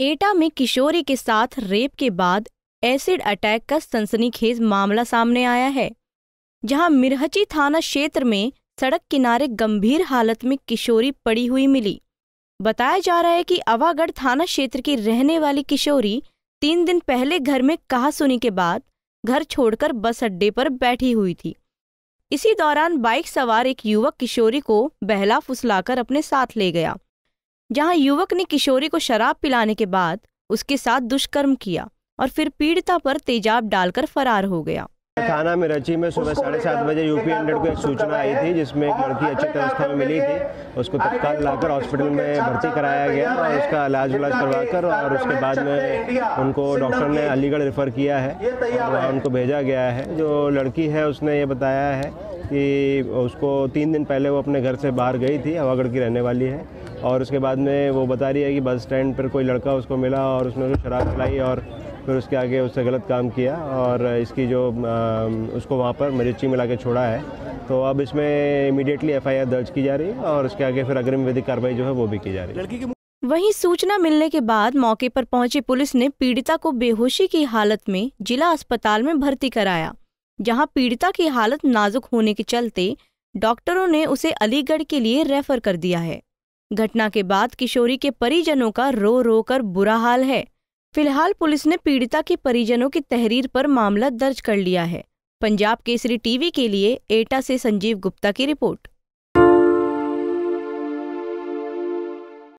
एटा में किशोरी के साथ रेप के बाद एसिड अटैक का सनसनीखेज मामला सामने आया है जहां मिरहची थाना क्षेत्र में सड़क किनारे गंभीर हालत में किशोरी पड़ी हुई मिली बताया जा रहा है कि अवागढ़ थाना क्षेत्र की रहने वाली किशोरी तीन दिन पहले घर में कहा सुनी के बाद घर छोड़कर बस अड्डे पर बैठी हुई थी इसी दौरान बाइक सवार एक युवक किशोरी को बहला फुसलाकर अपने साथ ले गया जहां युवक ने किशोरी को शराब पिलाने के बाद उसके साथ दुष्कर्म किया और फिर पीड़िता पर तेजाब डालकर फरार हो गया थाना मिर्ची में सुबह साढ़े सात बजे यूपी हंड्रेड को एक सूचना आई थी जिसमें एक लड़की अच्छी अवस्था में मिली थी उसको तत्काल लाकर हॉस्पिटल में भर्ती कराया गया और उसका इलाज उलाज करवा कर और उसके बाद में उनको डॉक्टर ने अलीगढ़ रेफ़र किया है वहाँ उनको भेजा गया है जो लड़की है उसने ये बताया है कि उसको तीन दिन पहले वो अपने घर से बाहर गई थी हवागढ़ की रहने वाली है और उसके बाद में वो बता रही है कि बस स्टैंड पर कोई लड़का उसको मिला और उसने उसको शराब खिलाई और फिर उसके आगे उससे गलत काम किया और इसकी जो उसको वहाँ पर मरीची में ला छोड़ा है तो अब इसमें इमीडिएटली एफ दर्ज की जा रही है और उसके आगे फिर अग्रिम विधिक कार्रवाई जो है वो भी की जा रही है वहीं सूचना मिलने के बाद मौके पर पहुंची पुलिस ने पीड़िता को बेहोशी की हालत में जिला अस्पताल में भर्ती कराया जहां पीड़िता की हालत नाजुक होने के चलते डॉक्टरों ने उसे अलीगढ़ के लिए रेफर कर दिया है घटना के बाद किशोरी के परिजनों का रो रो कर बुरा हाल है फिलहाल पुलिस ने पीड़िता के परिजनों की तहरीर पर मामला दर्ज कर लिया है पंजाब केसरी टीवी के लिए एटा से संजीव गुप्ता की रिपोर्ट